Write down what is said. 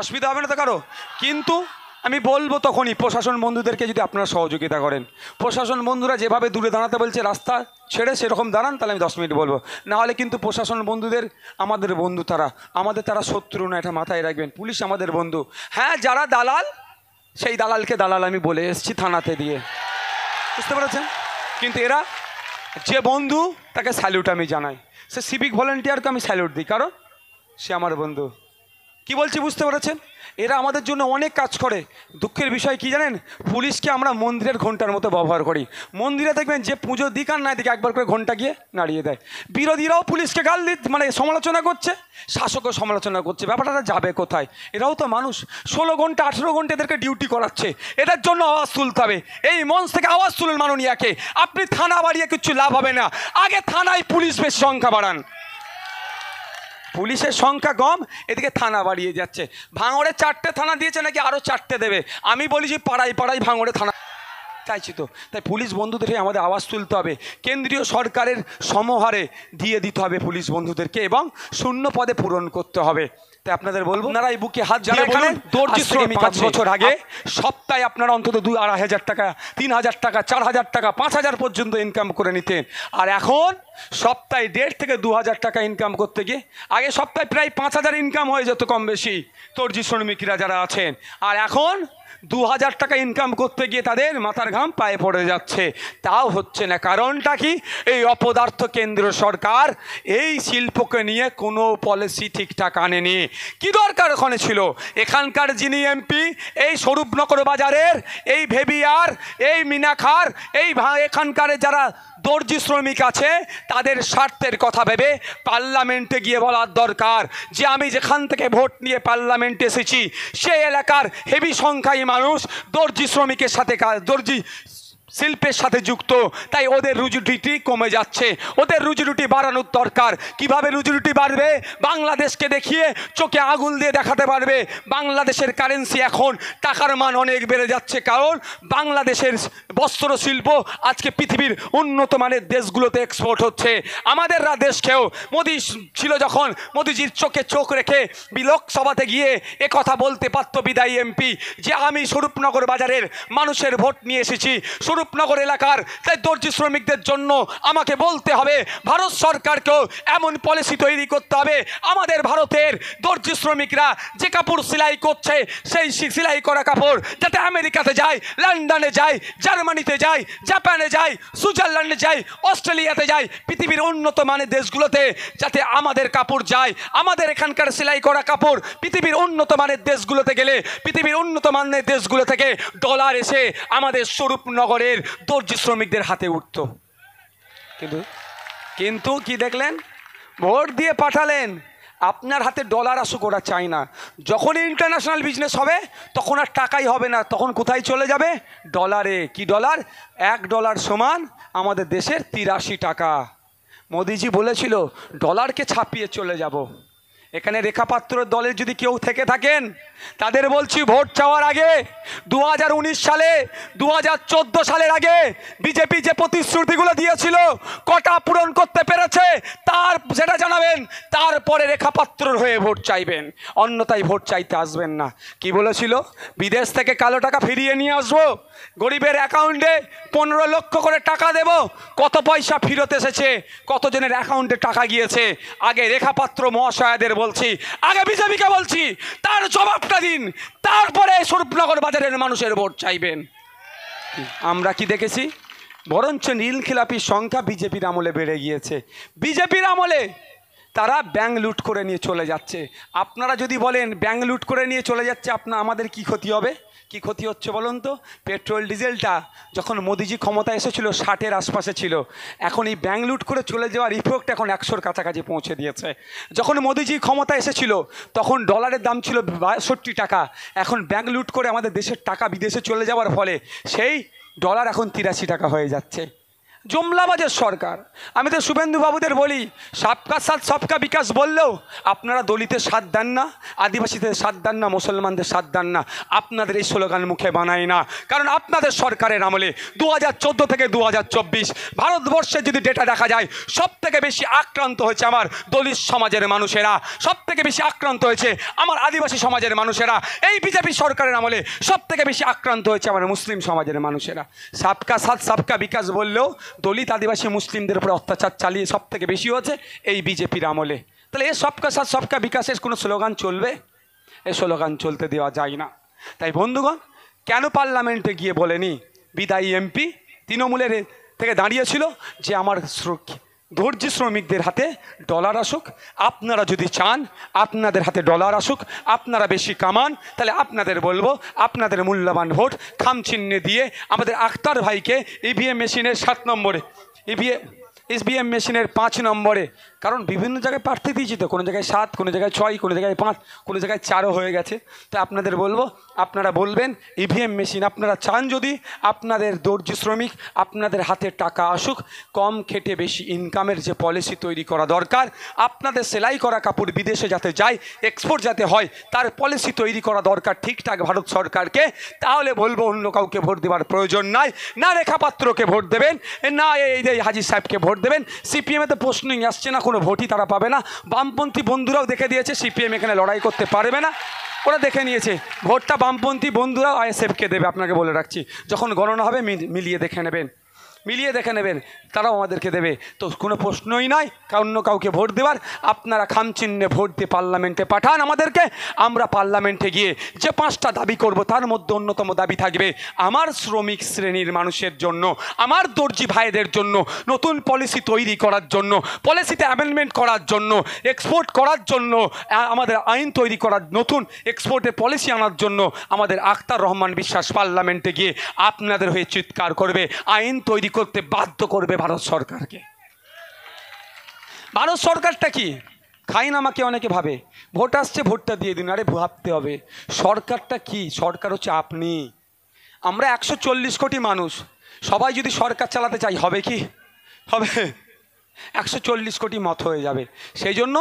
অসুবিধা হবে না তো কারো কিন্তু আমি বলবো তখনই প্রশাসন বন্ধুদেরকে যদি আপনারা সহযোগিতা করেন প্রশাসন বন্ধুরা যেভাবে দূরে দাঁড়াতে বলছে রাস্তা ছেড়ে সেরকম দাঁড়ান তাহলে আমি দশ মিনিট বলবো নাহলে কিন্তু প্রশাসন বন্ধুদের আমাদের বন্ধু তারা আমাদের তারা শত্রু না এটা মাথায় রাখবেন পুলিশ আমাদের বন্ধু হ্যাঁ যারা দালাল সেই দালালকে দালাল আমি বলে এসেছি থানাতে দিয়ে বুঝতে পেরেছেন কিন্তু এরা যে বন্ধু তাকে স্যালিউট আমি জানাই সে সিভিক ভলেন্টিয়ারকে আমি স্যালিউট দিই কারণ সে আমার বন্ধু কি বলছি বুঝতে পেরেছেন এরা আমাদের জন্য অনেক কাজ করে দুঃখের বিষয় কি জানেন পুলিশকে আমরা মন্দিরের ঘন্টার মতো ব্যবহার করি মন্দিরে দেখবেন যে পুজো দিক আর না দিকে একবার করে ঘন্টা গিয়ে নাড়িয়ে দেয় বিরোধীরাও পুলিশকে গাল দিত মানে সমালোচনা করছে শাসকও সমালোচনা করছে ব্যাপারটা যাবে কোথায় এরাও তো মানুষ ষোলো ঘন্টা আঠেরো ঘন্টা এদেরকে ডিউটি করাচ্ছে এদের জন্য আওয়াজ তুলতে হবে এই মঞ্চ থেকে আওয়াজ তুলুন মাননীয়াকে আপনি থানা বাড়িয়ে কিচ্ছু লাভ হবে না আগে থানায় পুলিশ বেশ সংখ্যা বাড়ান পুলিশের সংখ্যা কম এদিকে থানা বাড়িয়ে যাচ্ছে ভাঙড়ে চারটে থানা দিয়েছে নাকি আরও চারটে দেবে আমি বলি যে পাড়ায় পাড়ায় ভাঙড়ে থানা তাই তো তাই পুলিশ বন্ধুদেরকে আমাদের আওয়াজ তুলতে হবে কেন্দ্রীয় সরকারের সমহারে দিয়ে দিতে হবে পুলিশ বন্ধুদেরকে এবং শূন্য পদে পূরণ করতে হবে তাই আপনাদের বলবো আপনারা এই বুকে হাত যারা এখানে পাঁচ বছর আগে সপ্তাহে আপনারা অন্তত দুই আড়াই হাজার টাকা তিন হাজার টাকা চার হাজার টাকা পাঁচ হাজার পর্যন্ত ইনকাম করে নিতেন আর এখন সপ্তাহে দেড় থেকে দু হাজার টাকা ইনকাম করতে গিয়ে আগে সপ্তাহে প্রায় পাঁচ হাজার ইনকাম হয়ে যেত কম বেশি তর্জি শ্রমিকরা যারা আছেন আর এখন দু হাজার টাকা ইনকাম করতে গিয়ে তাদের মাথার ঘাম পায়ে পড়ে যাচ্ছে তাও হচ্ছে না কারণটা কি এই অপদার্থ কেন্দ্র সরকার এই শিল্পকে নিয়ে কোনো পলিসি ঠিকঠাক আনেনি কি দরকার ওখানে ছিল এখানকার যিনি এমপি এই স্বরূপনগর বাজারের এই ভেবিয়ার এই মিনাখার এই এখানকার যারা দর্জি শ্রমিক আছে তাদের স্বার্থের কথা ভেবে পার্লামেন্টে গিয়ে বলার দরকার যে আমি যেখান থেকে ভোট নিয়ে পার্লামেন্টে এসেছি সেই এলাকার হেভি সংখ্যায় মানুষ দর্জি শ্রমিকের সাথে কাজ দর্জি শিল্পের সাথে যুক্ত তাই ওদের রুজিরুটি কমে যাচ্ছে ওদের রুজিরুটি বাড়ানোর দরকার কিভাবে রুজিরুটি বাড়বে বাংলাদেশকে দেখিয়ে চোখে আগুল দিয়ে দেখাতে পারবে বাংলাদেশের কারেন্সি এখন টাকার মান অনেক বেড়ে যাচ্ছে কারণ বাংলাদেশের বস্ত্র শিল্প আজকে পৃথিবীর উন্নত মানের দেশগুলোতে এক্সপোর্ট হচ্ছে আমাদের দেশকেও মোদি ছিল যখন মোদিজির চোখে চোখ রেখে লোকসভাতে গিয়ে এ কথা বলতে পারত বিদায়ী এমপি যে আমি স্বরূপনগর বাজারের মানুষের ভোট নিয়ে এসেছি স্বরূপ রূপনগর এলাকার তাই দর্জি শ্রমিকদের জন্য আমাকে বলতে হবে ভারত সরকারকেও এমন পলিসি তৈরি করতে হবে আমাদের ভারতের দর্জি শ্রমিকরা যে কাপড় সেলাই করছে সেই সেলাই করা কাপড় যাতে আমেরিকাতে যায় লন্ডনে যায় জার্মানিতে যায় জাপানে যায় সুইজারল্যান্ডে যায় অস্ট্রেলিয়াতে যায় পৃথিবীর উন্নত মানের দেশগুলোতে যাতে আমাদের কাপড় যায় আমাদের এখানকার সেলাই করা কাপড় পৃথিবীর উন্নত মানের দেশগুলোতে গেলে পৃথিবীর উন্নত মানের দেশগুলো থেকে ডলার এসে আমাদের স্বরূপনগরে দিনের দর্জি শ্রমিকদের হাতে উঠত কিন্তু কিন্তু কি দেখলেন ভোট দিয়ে পাঠালেন আপনার হাতে ডলার আসুক ওরা চায় না যখন ইন্টারন্যাশনাল বিজনেস হবে তখন আর টাকাই হবে না তখন কোথায় চলে যাবে ডলারে কি ডলার এক ডলার সমান আমাদের দেশের তিরাশি টাকা মোদিজি বলেছিল ডলারকে ছাপিয়ে চলে যাব এখানে রেখাপাত্র দলের যদি কেউ থেকে থাকেন তাদের বলছি ভোট চাওয়ার আগে দু সালে দু সালের আগে বিজেপি যে প্রতিশ্রুতিগুলো দিয়েছিল কটা পূরণ করতে পেরেছে তার সেটা জানাবেন তারপরে রেখাপাত্রর হয়ে ভোট চাইবেন অন্যতাই ভোট চাইতে আসবেন না কি বলেছিল বিদেশ থেকে কালো টাকা ফিরিয়ে নিয়ে আসবো গরিবের অ্যাকাউন্টে পনেরো লক্ষ করে টাকা দেব কত পয়সা ফিরত এসেছে কতজনের অ্যাকাউন্টে টাকা গিয়েছে আগে রেখাপাত্র মহাশয়াদের বলছি আগে বিজেপিকে বলছি তার জবাবটা দিন তারপরে স্বরূপনগর বাজারের মানুষের ভোট চাইবেন আমরা কি দেখেছি বরঞ্চ নীল খিলাপির সংখ্যা বিজেপির আমলে বেড়ে গিয়েছে বিজেপির আমলে তারা ব্যাং লুট করে নিয়ে চলে যাচ্ছে আপনারা যদি বলেন ব্যাং লুট করে নিয়ে চলে যাচ্ছে আপনার আমাদের কি ক্ষতি হবে কি ক্ষতি হচ্ছে বলুন তো পেট্রোল ডিজেলটা যখন মোদিজি ক্ষমতা এসেছিল ষাটের আশপাশে ছিল এখন এই ব্যাং লুট করে চলে যাওয়ার ইফেক্ট এখন একশোর কাছাকাছি পৌঁছে দিয়েছে যখন মোদিজি ক্ষমতা এসেছিল তখন ডলারের দাম ছিল বাষট্টি টাকা এখন ব্যাংক লুট করে আমাদের দেশের টাকা বিদেশে চলে যাওয়ার ফলে সেই ডলার এখন তিরাশি টাকা হয়ে যাচ্ছে জুমলাবাজের সরকার আমি তো শুভেন্দুবাবুদের বলি সাবকা সাত সবকা বিকাশ বললেও আপনারা দলিতের স্বাদ দেন না আদিবাসীদের স্বাদ দেন না মুসলমানদের স্বাদ দেন না আপনাদের এই স্লোগান মুখে বানায় না কারণ আপনাদের সরকারের আমলে দু হাজার থেকে দু ভারতবর্ষে যদি ডেটা দেখা যায় সব থেকে বেশি আক্রান্ত হয়েছে আমার দলিত সমাজের মানুষেরা সব থেকে বেশি আক্রান্ত হয়েছে আমার আদিবাসী সমাজের মানুষেরা এই বিজেপি সরকারের আমলে সব থেকে বেশি আক্রান্ত হয়েছে আমার মুসলিম সমাজের মানুষেরা সাবকা সাত সাবকা বিকাশ বললেও দলিত আদিবাসী মুসলিমদের উপরে অত্যাচার চালিয়ে সব থেকে বেশি হচ্ছে এই বিজেপির আমলে তাহলে এ সবকা সাথ সবকা বিকাশের কোনো স্লোগান চলবে এ স্লোগান চলতে দেওয়া যায় না তাই বন্ধুগণ কেন পার্লামেন্টে গিয়ে বলেনি বিদায়ী এমপি তৃণমূলের থেকে দাঁড়িয়েছিল যে আমার ধৈর্য শ্রমিকদের হাতে ডলার আসুক আপনারা যদি চান আপনাদের হাতে ডলার আসুক আপনারা বেশি কামান তাহলে আপনাদের বলবো আপনাদের মূল্যবান ভোট খাম চিহ্নে দিয়ে আমাদের আক্তার ভাইকে ইভিএম মেশিনের সাত নম্বরে ইভিএম এসবিএম মেশিনের পাঁচ নম্বরে কারণ বিভিন্ন জায়গায় প্রার্থী দিয়েছি তো কোনো জায়গায় সাত কোনো জায়গায় ছয় কোনো জায়গায় পাঁচ কোনো জায়গায় চারও হয়ে গেছে তো আপনাদের বলবো আপনারা বলবেন ইভিএম মেশিন আপনারা চান যদি আপনাদের দর্জি শ্রমিক আপনাদের হাতে টাকা আসুক কম খেটে বেশি ইনকামের যে পলিসি তৈরি করা দরকার আপনাদের সেলাই করা কাপড় বিদেশে যাতে যায় এক্সপোর্ট যাতে হয় তার পলিসি তৈরি করা দরকার ঠিকঠাক ভারত সরকারকে তাহলে বলবো অন্য কাউকে ভোট দেওয়ার প্রয়োজন নাই না রেখাপাত্রকে ভোট দেবেন না এই হাজির সাহেবকে ভোট ভোট দেবেন সিপিএমে তো প্রশ্নই আসছে না কোনো ভোটই তারা পাবে না বামপন্থী বন্ধুরাও দেখে দিয়েছে সিপিএম এখানে লড়াই করতে পারবে না ওরা দেখে নিয়েছে ভোটটা বামপন্থী বন্ধুরাও আইএসএফকে দেবে আপনাকে বলে রাখছি যখন গণনা হবে মিলিয়ে দেখে নেবেন মিলিয়ে দেখে নেবেন তারাও আমাদেরকে দেবে তো কোনো প্রশ্নই নয় অন্য কাউকে ভোট দেওয়ার আপনারা খামচিহ্নে ভোট দিয়ে পার্লামেন্টে পাঠান আমাদেরকে আমরা পার্লামেন্টে গিয়ে যে পাঁচটা দাবি করব তার মধ্যে অন্যতম দাবি থাকবে আমার শ্রমিক শ্রেণীর মানুষের জন্য আমার দর্জি ভাইদের জন্য নতুন পলিসি তৈরি করার জন্য পলিসিতে অ্যামেন্ডমেন্ট করার জন্য এক্সপোর্ট করার জন্য আমাদের আইন তৈরি করার নতুন এক্সপোর্টের পলিসি আনার জন্য আমাদের আখতার রহমান বিশ্বাস পার্লামেন্টে গিয়ে আপনাদের হয়ে চিৎকার করবে আইন তৈরি করতে বাধ্য করবে ভারত সরকারকে ভারত সরকারটা কি খাই না আমাকে অনেকে ভাবে ভোট আসছে ভোটটা দিয়ে দিন আরে ভাবতে হবে সরকারটা কি সরকার হচ্ছে আপনি আমরা একশো চল্লিশ কোটি মানুষ সবাই যদি সরকার চালাতে চাই হবে কি হবে একশো চল্লিশ কোটি মত হয়ে যাবে সেই জন্য